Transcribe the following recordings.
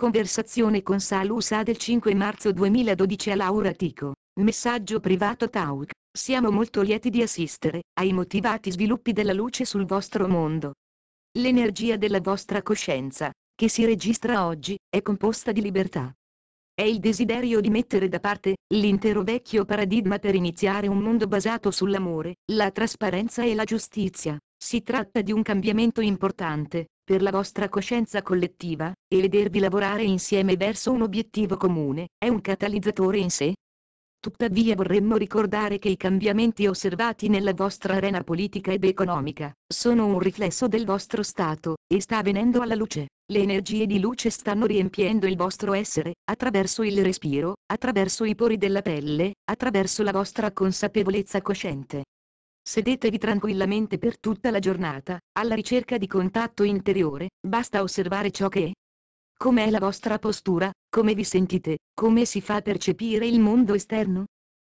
Conversazione con Salu Sa del 5 marzo 2012 a Laura Tico. Messaggio privato Tauk. Siamo molto lieti di assistere ai motivati sviluppi della luce sul vostro mondo. L'energia della vostra coscienza, che si registra oggi, è composta di libertà. È il desiderio di mettere da parte l'intero vecchio paradigma per iniziare un mondo basato sull'amore, la trasparenza e la giustizia, si tratta di un cambiamento importante, per la vostra coscienza collettiva, e vedervi lavorare insieme verso un obiettivo comune, è un catalizzatore in sé? Tuttavia vorremmo ricordare che i cambiamenti osservati nella vostra arena politica ed economica, sono un riflesso del vostro stato, e sta venendo alla luce. Le energie di luce stanno riempiendo il vostro essere, attraverso il respiro, attraverso i pori della pelle, attraverso la vostra consapevolezza cosciente. Sedetevi tranquillamente per tutta la giornata, alla ricerca di contatto interiore, basta osservare ciò che è. Com'è la vostra postura, come vi sentite, come si fa a percepire il mondo esterno?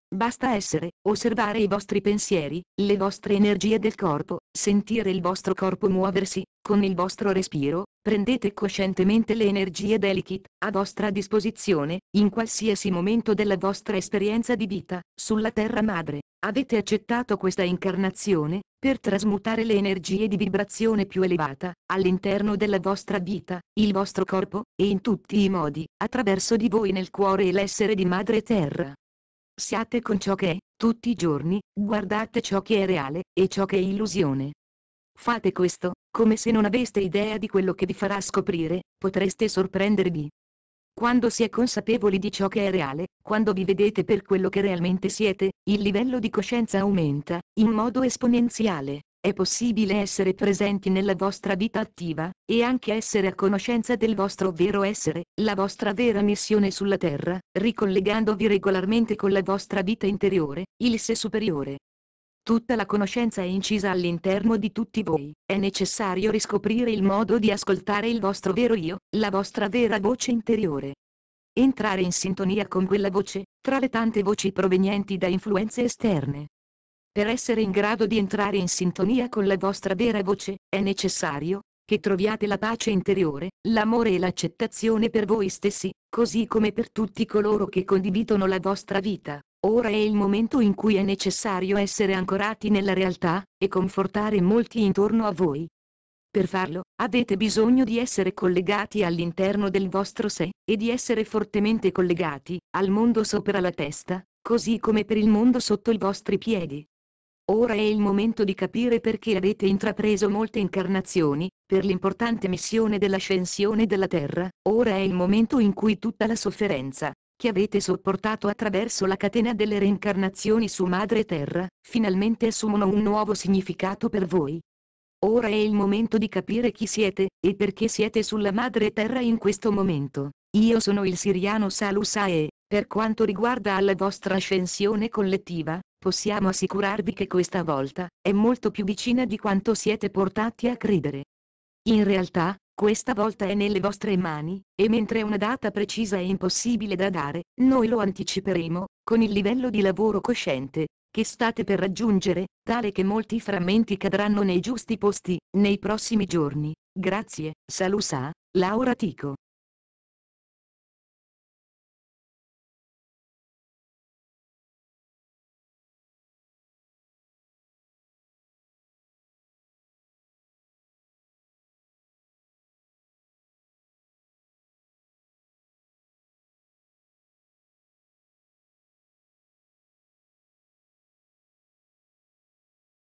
Basta essere, osservare i vostri pensieri, le vostre energie del corpo, sentire il vostro corpo muoversi, con il vostro respiro, prendete coscientemente le energie delicate, a vostra disposizione, in qualsiasi momento della vostra esperienza di vita, sulla Terra Madre. Avete accettato questa incarnazione, per trasmutare le energie di vibrazione più elevata, all'interno della vostra vita, il vostro corpo, e in tutti i modi, attraverso di voi nel cuore e l'essere di Madre Terra. Siate con ciò che è, tutti i giorni, guardate ciò che è reale, e ciò che è illusione. Fate questo, come se non aveste idea di quello che vi farà scoprire, potreste sorprendervi. Quando si è consapevoli di ciò che è reale, quando vi vedete per quello che realmente siete, il livello di coscienza aumenta, in modo esponenziale. È possibile essere presenti nella vostra vita attiva, e anche essere a conoscenza del vostro vero essere, la vostra vera missione sulla Terra, ricollegandovi regolarmente con la vostra vita interiore, il sé superiore. Tutta la conoscenza è incisa all'interno di tutti voi, è necessario riscoprire il modo di ascoltare il vostro vero io, la vostra vera voce interiore. Entrare in sintonia con quella voce, tra le tante voci provenienti da influenze esterne. Per essere in grado di entrare in sintonia con la vostra vera voce, è necessario che troviate la pace interiore, l'amore e l'accettazione per voi stessi, così come per tutti coloro che condividono la vostra vita. Ora è il momento in cui è necessario essere ancorati nella realtà, e confortare molti intorno a voi. Per farlo, avete bisogno di essere collegati all'interno del vostro sé, e di essere fortemente collegati, al mondo sopra la testa, così come per il mondo sotto i vostri piedi. Ora è il momento di capire perché avete intrapreso molte incarnazioni, per l'importante missione dell'ascensione della Terra, ora è il momento in cui tutta la sofferenza, che avete sopportato attraverso la catena delle reincarnazioni su Madre Terra, finalmente assumono un nuovo significato per voi. Ora è il momento di capire chi siete, e perché siete sulla Madre Terra in questo momento. Io sono il siriano Salusa e, per quanto riguarda la vostra ascensione collettiva, possiamo assicurarvi che questa volta, è molto più vicina di quanto siete portati a credere. In realtà, questa volta è nelle vostre mani, e mentre una data precisa è impossibile da dare, noi lo anticiperemo, con il livello di lavoro cosciente, che state per raggiungere, tale che molti frammenti cadranno nei giusti posti, nei prossimi giorni. Grazie, Salusa, Laura Tico.